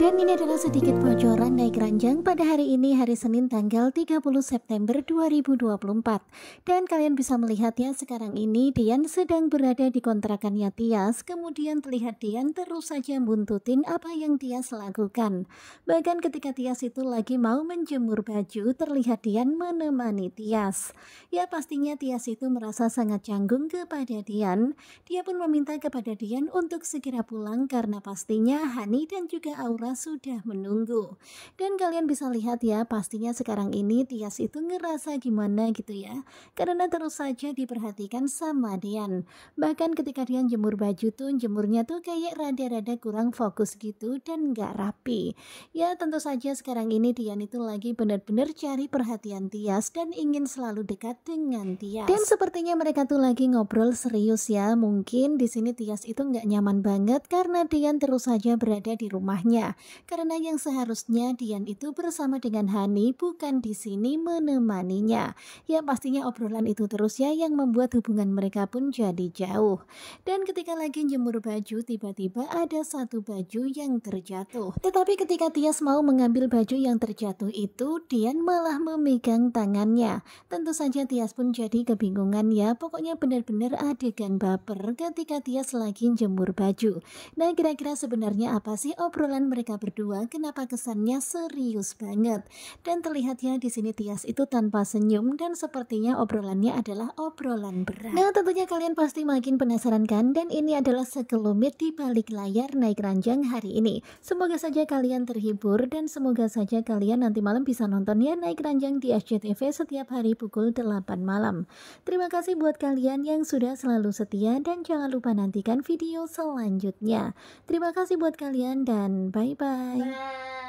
Dan ini adalah sedikit bocoran naik ranjang pada hari ini hari Senin tanggal 30 September 2024. Dan kalian bisa melihat ya sekarang ini Dian sedang berada di kontrakannya Tias. Kemudian terlihat Dian terus saja buntutin apa yang Tias lakukan. Bahkan ketika Tias itu lagi mau menjemur baju terlihat Dian menemani Tias. Ya pastinya Tias itu merasa sangat canggung kepada Dian. Dia pun meminta kepada Dian untuk segera pulang karena pastinya Hani dan juga Aura sudah menunggu. Dan kalian bisa lihat ya, pastinya sekarang ini Tias itu ngerasa gimana gitu ya. Karena terus saja diperhatikan sama Dian. Bahkan ketika Dian jemur baju tuh, jemurnya tuh kayak rada-rada kurang fokus gitu dan nggak rapi. Ya tentu saja sekarang ini Dian itu lagi benar-benar cari perhatian Tias dan ingin selalu dekat dengan Tias. Dan sepertinya mereka tuh lagi ngobrol serius ya. Mungkin di sini Tias itu nggak nyaman banget karena Dian terus saja berada di rumahnya karena yang seharusnya Dian itu bersama dengan Hani bukan di sini menemaninya. Ya pastinya obrolan itu terus ya yang membuat hubungan mereka pun jadi jauh. Dan ketika lagi jemur baju tiba-tiba ada satu baju yang terjatuh. Tetapi ketika Tias mau mengambil baju yang terjatuh itu Dian malah memegang tangannya. Tentu saja Tias pun jadi kebingungan ya pokoknya benar-benar adegan baper ketika Tias lagi jemur baju. Nah kira-kira sebenarnya apa sih obrolan mereka mereka berdua kenapa kesannya serius banget. Dan terlihatnya di sini Tias itu tanpa senyum dan sepertinya obrolannya adalah obrolan berat. Nah tentunya kalian pasti makin penasaran kan? Dan ini adalah sekelumit di balik layar naik ranjang hari ini. Semoga saja kalian terhibur dan semoga saja kalian nanti malam bisa nontonnya naik ranjang di SCTV setiap hari pukul 8 malam. Terima kasih buat kalian yang sudah selalu setia dan jangan lupa nantikan video selanjutnya. Terima kasih buat kalian dan bye-bye. Bye-bye. bye bye,